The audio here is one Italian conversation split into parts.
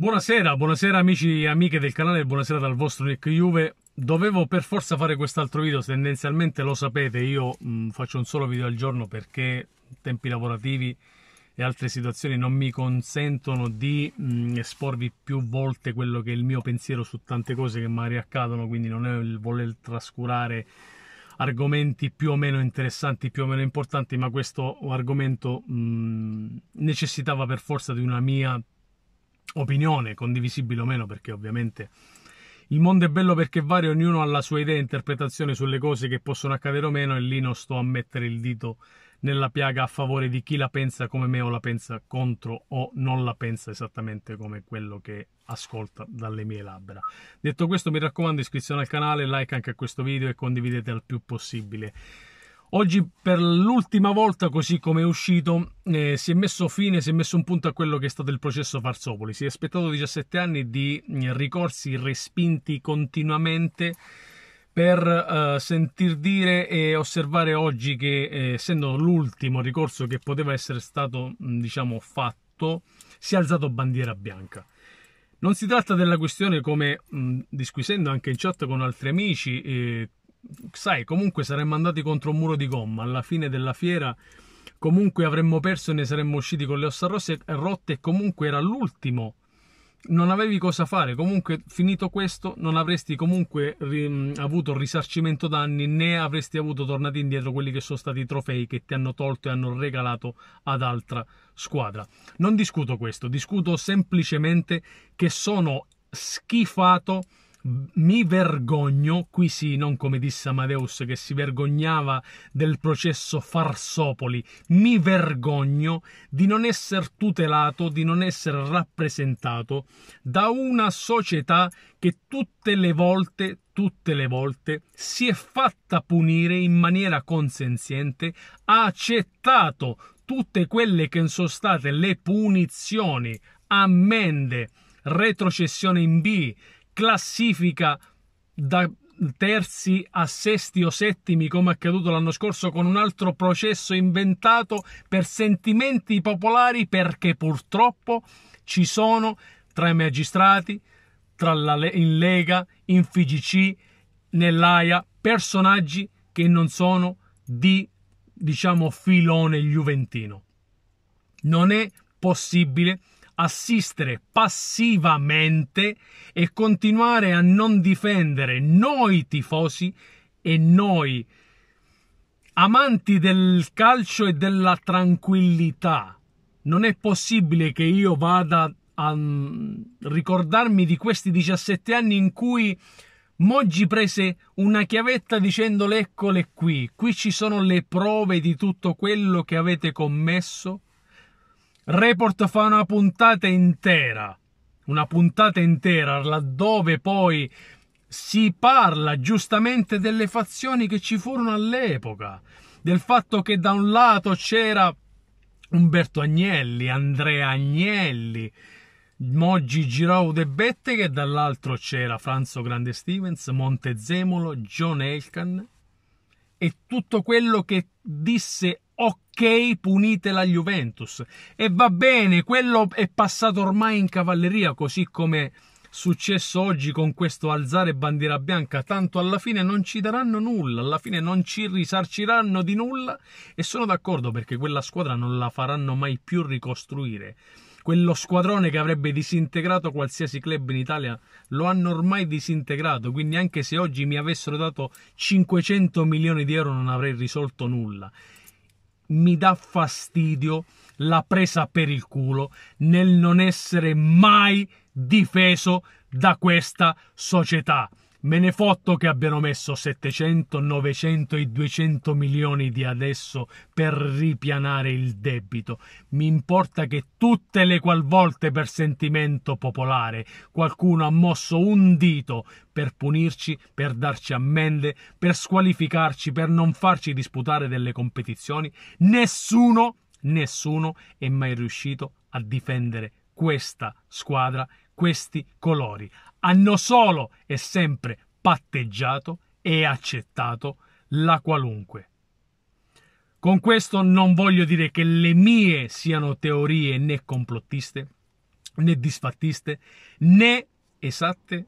Buonasera, buonasera amici e amiche del canale, buonasera dal vostro Nick Juve. Dovevo per forza fare quest'altro video, tendenzialmente lo sapete, io mh, faccio un solo video al giorno perché tempi lavorativi e altre situazioni non mi consentono di mh, mm, esporvi più volte quello che è il mio pensiero su tante cose che magari accadono, quindi non è il voler trascurare argomenti più o meno interessanti, più o meno importanti, ma questo argomento mh, mm, necessitava per forza di una mia opinione, condivisibile o meno, perché ovviamente il mondo è bello perché varia, ognuno ha la sua idea e interpretazione sulle cose che possono accadere o meno e lì non sto a mettere il dito nella piaga a favore di chi la pensa come me o la pensa contro o non la pensa esattamente come quello che ascolta dalle mie labbra. Detto questo mi raccomando iscrizione al canale, like anche a questo video e condividete al più possibile. Oggi per l'ultima volta, così come è uscito, eh, si è messo fine, si è messo un punto a quello che è stato il processo Farsopoli. Si è aspettato 17 anni di mm, ricorsi respinti continuamente per uh, sentir dire e osservare oggi che, eh, essendo l'ultimo ricorso che poteva essere stato, diciamo, fatto, si è alzato bandiera bianca. Non si tratta della questione come mh, disquisendo anche in chat con altri amici, eh, sai, comunque saremmo andati contro un muro di gomma alla fine della fiera. Comunque avremmo perso e ne saremmo usciti con le ossa rosse, rotte e comunque era l'ultimo non avevi cosa fare. Comunque, finito questo, non avresti comunque ri- avuto risarcimento danni né avresti avuto tornati indietro quelli che sono stati i trofei che ti hanno tolto e hanno regalato ad altra squadra. Non discuto questo, discuto semplicemente che sono schifato mi vergogno, qui sì, non come disse Amadeus che si vergognava del processo Farsopoli, mi vergogno di non essere tutelato, di non essere rappresentato da una società che tutte le volte, tutte le volte si è fatta punire in maniera consenziente, ha accettato tutte quelle che sono state le punizioni, ammende, retrocessione in B, classifica da terzi a sesti o settimi come è accaduto l'anno scorso con un altro processo inventato per sentimenti popolari perché purtroppo ci sono tra i magistrati, tra la in Lega, in FGC, nell'AIA, personaggi che non sono di, diciamo, filone juventino. Non è possibile assistere passivamente e continuare a non difendere noi tifosi e noi amanti del calcio e della tranquillità. Non è possibile che io vada a mm, ricordarmi di questi 17 anni in cui Moggi prese una chiavetta dicendole eccole qui, qui ci sono le prove di tutto quello che avete commesso Report fa una puntata intera, una puntata intera laddove poi si parla giustamente delle fazioni che ci furono all'epoca, del fatto che da un lato c'era Umberto Agnelli, Andrea Agnelli, Moggi Giraud e Bette che dall'altro c'era Franzo Grande Stevens, Montezemolo, John Elkan e tutto quello che disse ok, punite la Juventus. E va bene, quello è passato ormai in cavalleria, così come successo oggi con questo alzare bandiera bianca, tanto alla fine non ci daranno nulla, alla fine non ci risarciranno di nulla e sono d'accordo perché quella squadra non la faranno mai più ricostruire. Quello squadrone che avrebbe disintegrato qualsiasi club in Italia lo hanno ormai disintegrato, quindi anche se oggi mi avessero dato 500 milioni di euro non avrei risolto nulla mi dà fastidio la presa per il culo nel non essere mai difeso da questa società. Me ne fotto che abbiano messo 700, 900 e 200 milioni di adesso per ripianare il debito. Mi importa che tutte le qualvolte per sentimento popolare qualcuno ha mosso un dito per punirci, per darci ammende, per squalificarci, per non farci disputare delle competizioni, nessuno, nessuno è mai riuscito a difendere questa squadra, questi colori. Hanno solo e sempre patteggiato e accettato la qualunque. Con questo non voglio dire che le mie siano teorie né complottiste, né disfattiste, né esatte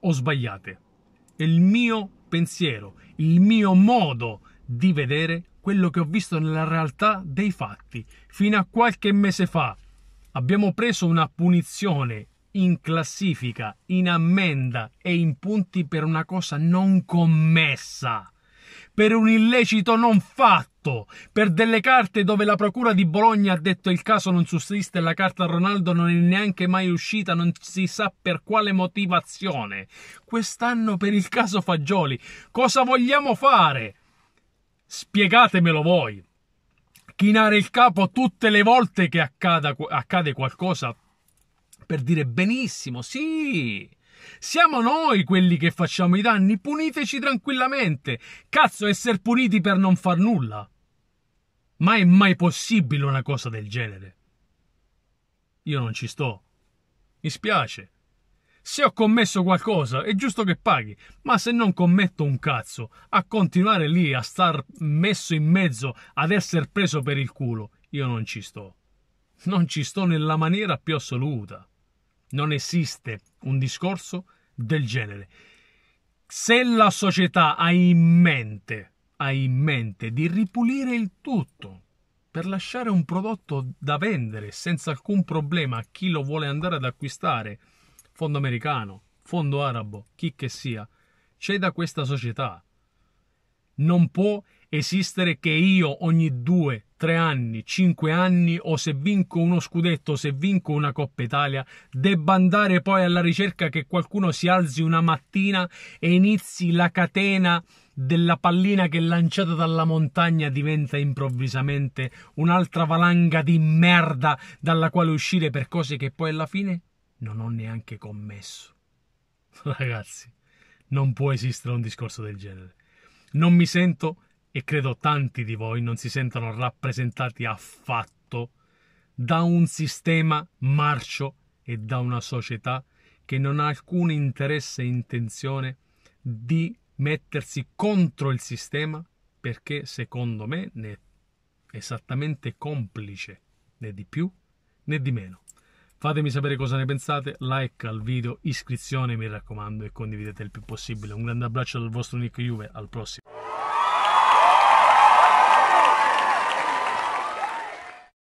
o sbagliate. È il mio pensiero, il mio modo di vedere quello che ho visto nella realtà dei fatti fino a qualche mese fa Abbiamo preso una punizione in classifica, in ammenda e in punti per una cosa non commessa, per un illecito non fatto, per delle carte dove la Procura di Bologna ha detto il caso non sussiste, e la carta Ronaldo non è neanche mai uscita, non si sa per quale motivazione. Quest'anno per il caso Fagioli, cosa vogliamo fare? Spiegatemelo voi chinare il capo tutte le volte che accada, accade qualcosa per dire benissimo, sì, siamo noi quelli che facciamo i danni, puniteci tranquillamente. Cazzo, essere puniti per non far nulla. Ma è mai possibile una cosa del genere? Io non ci sto. Mi spiace. Se ho commesso qualcosa è giusto che paghi, ma se non commetto un cazzo, a continuare lì a star messo in mezzo, ad essere preso per il culo, io non ci sto. Non ci sto nella maniera più assoluta. Non esiste un discorso del genere. Se la società ha in mente, ha in mente di ripulire il tutto per lasciare un prodotto da vendere senza alcun problema a chi lo vuole andare ad acquistare, fondo americano, fondo arabo, chi che sia, c'è da questa società. Non può esistere che io ogni due, tre anni, cinque anni o se vinco uno scudetto, se vinco una Coppa Italia, debba andare poi alla ricerca che qualcuno si alzi una mattina e inizi la catena della pallina che lanciata dalla montagna diventa improvvisamente un'altra valanga di merda dalla quale uscire per cose che poi alla fine non ho neanche commesso. Ragazzi, non può esistere un discorso del genere. Non mi sento, e credo tanti di voi non si sentano rappresentati affatto, da un sistema marcio e da una società che non ha alcun interesse e intenzione di mettersi contro il sistema perché secondo me ne è esattamente complice né di più né di meno. Fatemi sapere cosa ne pensate, like al video, iscrizione mi raccomando e condividete il più possibile. Un grande abbraccio dal vostro Nick Juve, al prossimo.